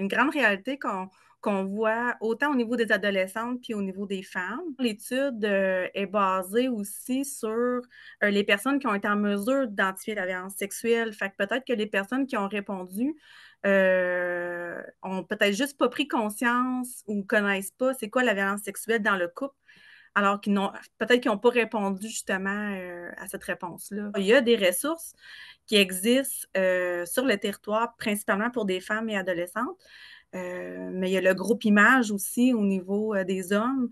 une grande réalité qu'on voit autant au niveau des adolescentes puis au niveau des femmes. L'étude euh, est basée aussi sur euh, les personnes qui ont été en mesure d'identifier la violence sexuelle. Fait peut-être que les personnes qui ont répondu euh, ont peut-être juste pas pris conscience ou connaissent pas c'est quoi la violence sexuelle dans le couple alors qu'ils n'ont peut-être qu'ils n'ont pas répondu justement euh, à cette réponse-là. Il y a des ressources qui existent euh, sur le territoire, principalement pour des femmes et adolescentes, euh, mais il y a le groupe image aussi au niveau des hommes.